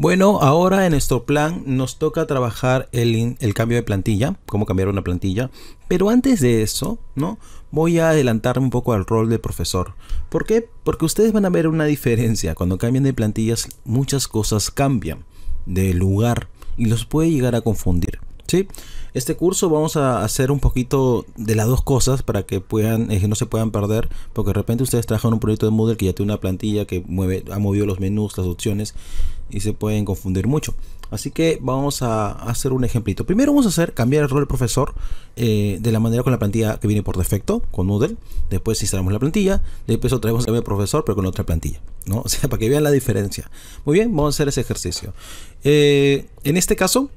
Bueno, ahora en nuestro plan nos toca trabajar el, cambio de plantilla, cómo cambiar una plantilla. Pero antes de eso, ¿no? Voy a adelantarme un poco al rol de profesor. ¿Por qué? Porque ustedes van a ver una diferencia. Cuando cambian de plantillas, muchas cosas cambian de lugar y los puede llegar a confundir. ¿sí? Este curso vamos a hacer un poquito de las dos cosas para que puedan, eh, no se puedan perder, porque de repente ustedes trabajan un proyecto de Moodle que ya tiene una plantilla que mueve, ha movido los menús, las opciones y se pueden confundir mucho. Así que vamos a hacer un ejemplito. Primero vamos a hacer cambiar el rol del profesor eh, de la manera con la plantilla que viene por defecto, con Moodle. Después instalamos la plantilla. Después otra vez el profesor, pero con otra plantilla. ¿no? O sea, para que vean la diferencia. Muy bien, vamos a hacer ese ejercicio. Eh, en este caso,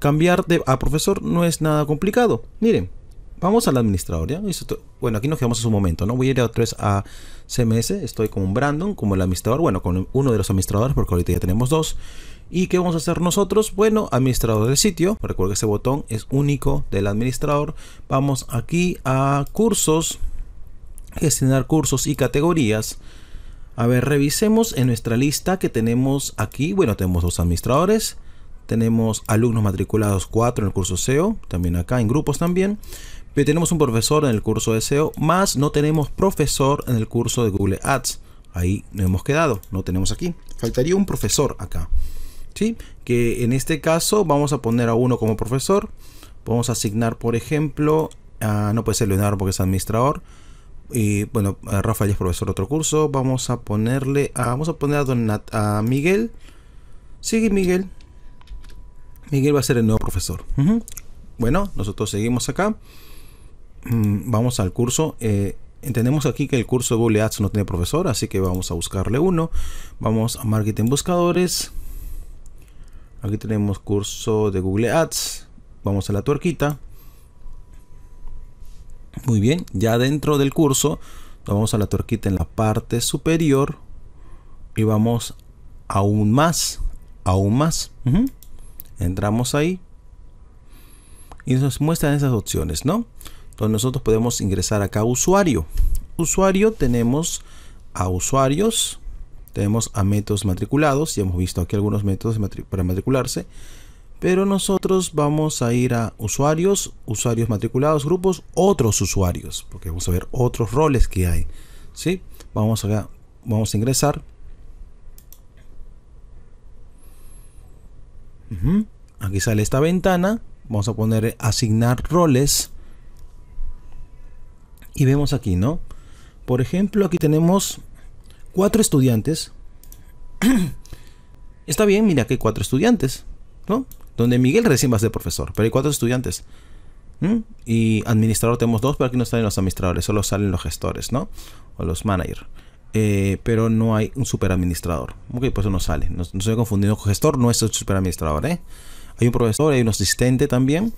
cambiar de, a ah, profesor no es nada complicado. Miren, vamos al administrador, ¿ya? Bueno, aquí nos quedamos en su momento, ¿no? Voy a ir a 3 a CMS, estoy con un Brandon, como el administrador, bueno, con uno de los administradores, porque ahorita ya tenemos dos. ¿Y qué vamos a hacer nosotros? Bueno, administrador del sitio, recuerda que ese botón es único del administrador. Vamos aquí a cursos, gestionar cursos y categorías. A ver, revisemos en nuestra lista que tenemos aquí, bueno, tenemos dos administradores, tenemos alumnos matriculados 4 en el curso SEO, también acá en grupos también. Pero tenemos un profesor en el curso de SEO, más no tenemos profesor en el curso de Google Ads. Ahí nos hemos quedado, no tenemos aquí. Faltaría un profesor acá. ¿Sí? Que en este caso vamos a poner a uno como profesor. Vamos a asignar, por ejemplo, no puede ser Leonardo porque es administrador. Y bueno, Rafael es profesor de otro curso. Vamos a ponerle vamos a poner a, don a Miguel. Sigue Miguel. Miguel va a ser el nuevo profesor. Bueno, nosotros seguimos acá. Mm, vamos al curso. Eh, entendemos aquí que el curso de Google Ads no tiene profesor, así que vamos a buscarle uno. Vamos a Marketing Buscadores. Aquí tenemos curso de Google Ads. Vamos a la tuerquita. Muy bien, ya dentro del curso, vamos a la tuerquita en la parte superior y vamos aún más, aún más. Entramos ahí y nos muestran esas opciones, ¿no? Entonces nosotros podemos ingresar acá a usuario. Usuario tenemos a usuarios, tenemos a métodos matriculados, ya hemos visto aquí algunos métodos para matricularse, pero nosotros vamos a ir a usuarios, usuarios matriculados, grupos, otros usuarios, porque vamos a ver otros roles que hay, ¿sí? Vamos acá, vamos a ingresar Aquí sale esta ventana. Vamos a poner asignar roles. Y vemos aquí, ¿no? Por ejemplo, aquí tenemos cuatro estudiantes. Está bien, mira que hay cuatro estudiantes, ¿no? Donde Miguel recién va a ser profesor, pero hay cuatro estudiantes. ¿Mm? Y administrador tenemos dos, pero aquí no salen los administradores, solo salen los gestores, ¿no? O los managers. Eh, pero no hay un administrador Ok, pues eso no sale. No, estoy confundiendo con gestor, no es el superadministrador. ¿eh? Hay un profesor, hay un asistente también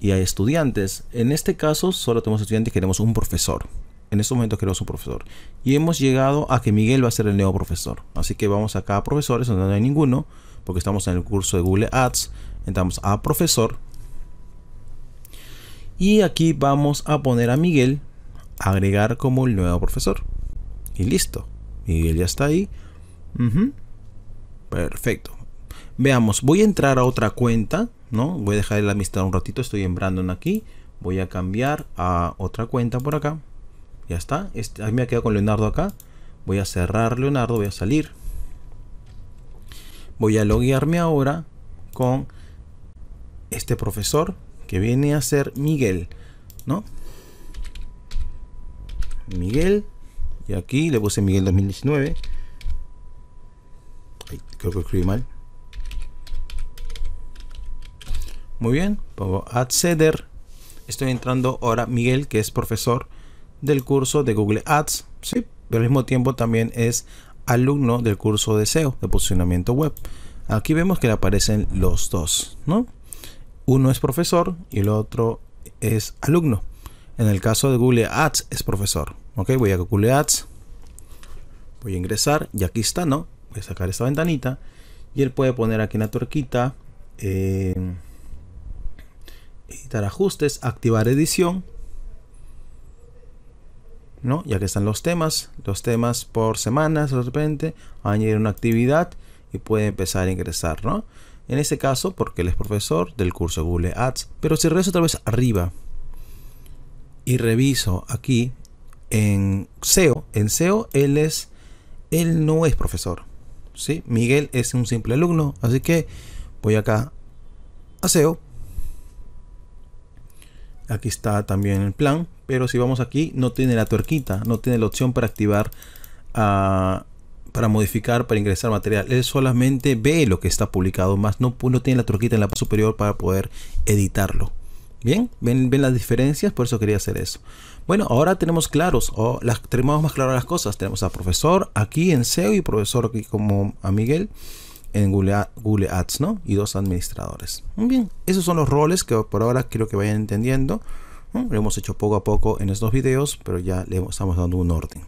y hay estudiantes. En este caso solo tenemos estudiantes y queremos un profesor. En este momento queremos un profesor. Y hemos llegado a que Miguel va a ser el nuevo profesor. Así que vamos acá a profesores, donde no hay ninguno, porque estamos en el curso de Google Ads. Entramos a profesor. Y aquí vamos a poner a Miguel, agregar como el nuevo profesor y listo. Miguel ya está ahí. Perfecto. Veamos, voy a entrar a otra cuenta, ¿no? Voy a dejar la amistad un ratito, estoy en Brandon aquí. Voy a cambiar a otra cuenta por acá. Ya está. Este, me ha quedado con Leonardo acá. Voy a cerrar Leonardo, voy a salir. Voy a loguearme ahora con este profesor que viene a ser Miguel, ¿no? Miguel y aquí le puse Miguel 2019. creo que escribí mal. Muy bien, pongo acceder. Estoy entrando ahora Miguel, que es profesor del curso de Google Ads. Sí, pero al mismo tiempo también es alumno del curso de SEO, de posicionamiento web. Aquí vemos que le aparecen los dos, ¿no? Uno es profesor y el otro es alumno. En el caso de Google Ads es profesor. Ok, voy a Google Ads. Voy a ingresar y aquí está, ¿no? Voy a sacar esta ventanita y él puede poner aquí en la tuerquita eh, editar ajustes, activar edición. ¿no? Ya que están los temas, los temas por semanas de repente, añadir una actividad y puede empezar a ingresar, ¿no? En este caso, porque él es profesor del curso Google Ads. Pero si regreso otra vez arriba y reviso aquí en SEO, en SEO él es, él no es profesor, ¿sí? Miguel es un simple alumno, así que voy acá a SEO. Aquí está también el plan, pero si vamos aquí no tiene la tuerquita, no tiene la opción para activar, ah, para modificar, para ingresar material. Él solamente ve lo que está publicado, más no, no tiene la tuerquita en la parte superior para poder editarlo. Bien, ven, ven las diferencias, por eso quería hacer eso. Bueno, ahora tenemos claros, o las, tenemos más claras las cosas. Tenemos a profesor aquí en SEO y profesor aquí como a Miguel en Google, Ads, ¿no? Y dos administradores. Muy bien, esos son los roles que por ahora quiero que vayan entendiendo. Lo hemos hecho poco a poco en estos videos, pero ya le estamos dando un orden.